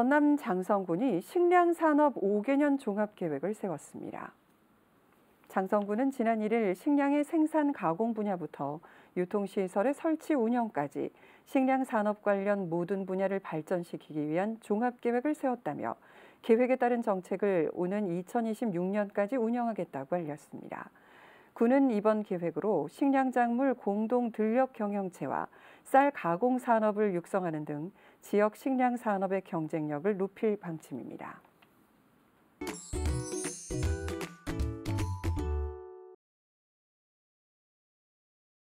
전남 장성군이 식량산업 5개년 종합계획을 세웠습니다. 장성군은 지난 1일 식량의 생산 가공 분야부터 유통시설의 설치 운영까지 식량산업 관련 모든 분야를 발전시키기 위한 종합계획을 세웠다며 계획에 따른 정책을 오는 2026년까지 운영하겠다고 알렸습니다. 군은 이번 계획으로 식량작물 공동 들력 경영체와 쌀 가공 산업을 육성하는 등 지역 식량 산업의 경쟁력을 높일 방침입니다.